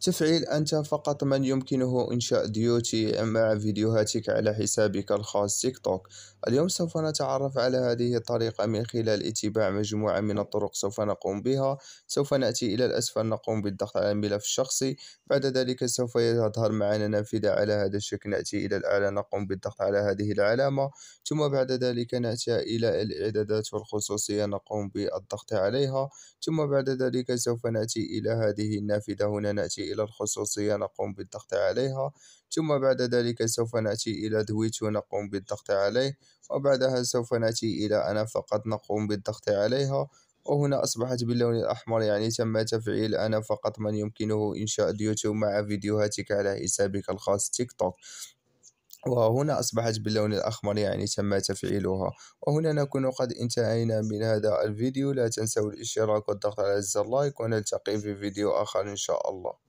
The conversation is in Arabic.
تفعيل أنت فقط من يمكنه إنشاء ديوتي مع فيديوهاتك على حسابك الخاص تيك توك اليوم سوف نتعرف على هذه الطريقة من خلال اتباع مجموعة من الطرق سوف نقوم بها سوف نأتي إلى الأسفل نقوم بالضغط على الملف الشخصي بعد ذلك سوف يظهر معنا نافذة على هذا الشكل نأتي إلى الأعلى نقوم بالضغط على هذه العلامة ثم بعد ذلك نأتي إلى الإعدادات والخصوصية نقوم بالضغط عليها ثم بعد ذلك سوف نأتي إلى هذه النافذة هنا نأتي إلى الخصوصية نقوم بالضغط عليها ثم بعد ذلك سوف نأتي إلى دويت ونقوم بالضغط عليه وبعدها سوف نأتي إلى أنا فقط نقوم بالضغط عليها وهنا أصبحت باللون الأحمر يعني تم تفعيل أنا فقط من يمكنه إنشاء ديوتو مع فيديوهاتك على حسابك الخاص تيك توك وهنا أصبحت باللون الأحمر يعني تم تفعيلها وهنا نكون قد انتهينا من هذا الفيديو لا تنسوا الاشتراك والضغط على زر لايك ونلتقي في فيديو آخر إن شاء الله